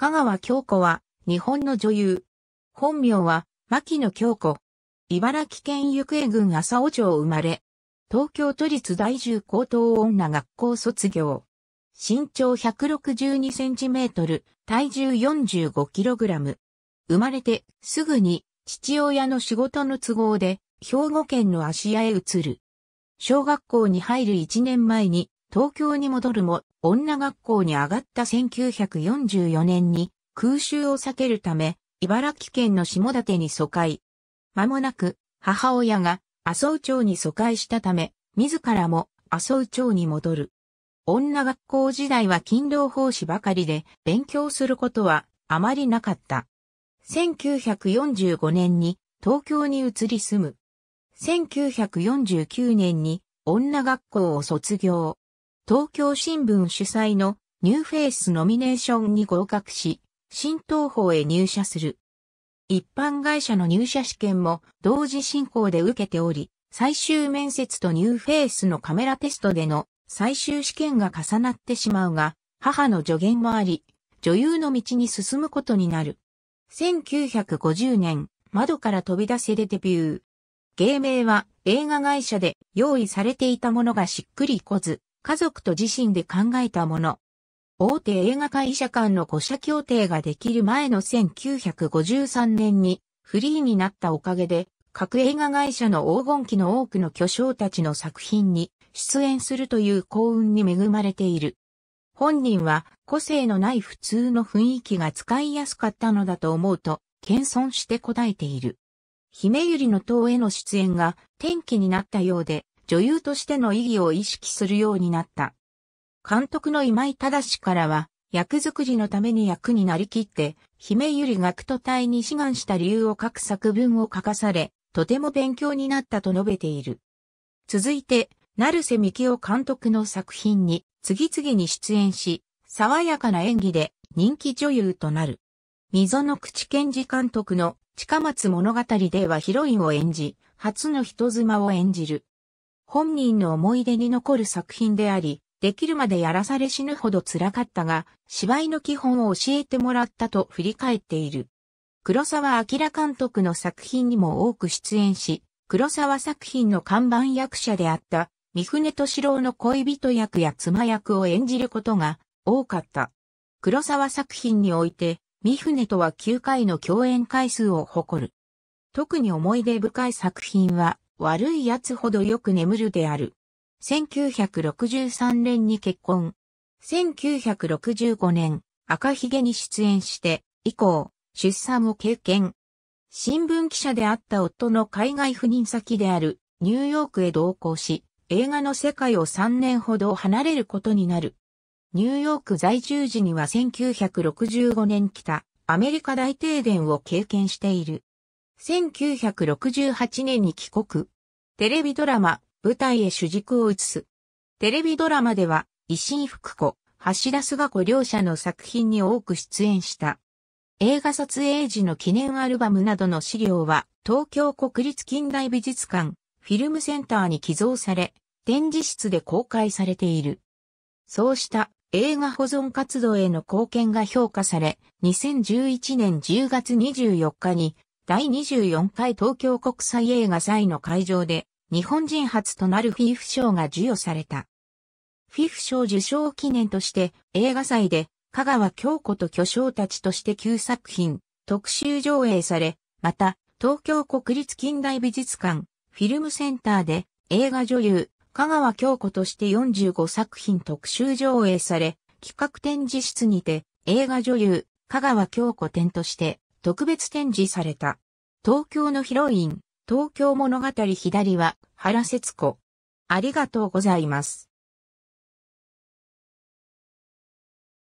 香川京子は、日本の女優。本名は、牧野京子。茨城県行方郡浅尾町生まれ。東京都立第十高等女学校卒業。身長162センチメートル、体重45キログラム。生まれてすぐに父親の仕事の都合で兵庫県の芦屋へ移る。小学校に入る1年前に東京に戻るも、女学校に上がった1944年に空襲を避けるため、茨城県の下館に疎開。間もなく、母親が麻生町に疎開したため、自らも麻生町に戻る。女学校時代は勤労奉仕ばかりで、勉強することはあまりなかった。1945年に東京に移り住む。1949年に女学校を卒業。東京新聞主催のニューフェイスノミネーションに合格し、新東宝へ入社する。一般会社の入社試験も同時進行で受けており、最終面接とニューフェイスのカメラテストでの最終試験が重なってしまうが、母の助言もあり、女優の道に進むことになる。1950年、窓から飛び出せでデビュー。芸名は映画会社で用意されていたものがしっくりこず、家族と自身で考えたもの。大手映画会社間の5社協定ができる前の1953年にフリーになったおかげで、各映画会社の黄金期の多くの巨匠たちの作品に出演するという幸運に恵まれている。本人は個性のない普通の雰囲気が使いやすかったのだと思うと、謙遜して答えている。姫百合の塔への出演が転機になったようで、女優としての意義を意識するようになった。監督の今井正からは、役作りのために役になりきって、姫ゆり学徒隊に志願した理由を書く作文を書かされ、とても勉強になったと述べている。続いて、成瀬美夫監督の作品に次々に出演し、爽やかな演技で人気女優となる。溝の口健二監督の近松物語ではヒロインを演じ、初の人妻を演じる。本人の思い出に残る作品であり、できるまでやらされ死ぬほど辛かったが、芝居の基本を教えてもらったと振り返っている。黒沢明監督の作品にも多く出演し、黒沢作品の看板役者であった三船敏郎の恋人役や妻役を演じることが多かった。黒沢作品において、三船とは9回の共演回数を誇る。特に思い出深い作品は、悪い奴ほどよく眠るである。1963年に結婚。1965年、赤ひげに出演して、以降、出産を経験。新聞記者であった夫の海外赴任先であるニューヨークへ同行し、映画の世界を3年ほど離れることになる。ニューヨーク在住時には1965年来たアメリカ大停電を経験している。1968年に帰国。テレビドラマ、舞台へ主軸を移す。テレビドラマでは、石井福子、橋田菅子両者の作品に多く出演した。映画撮影時の記念アルバムなどの資料は、東京国立近代美術館、フィルムセンターに寄贈され、展示室で公開されている。そうした映画保存活動への貢献が評価され、2011年10月24日に第24回東京国際映画祭の会場で、日本人初となるフィーフ賞が授与された。フィフ賞受賞記念として映画祭で香川京子と巨匠たちとして9作品特集上映され、また東京国立近代美術館フィルムセンターで映画女優香川京子として45作品特集上映され、企画展示室にて映画女優香川京子展として特別展示された。東京のヒロイン、東京物語左は原節子。ありがとうございます。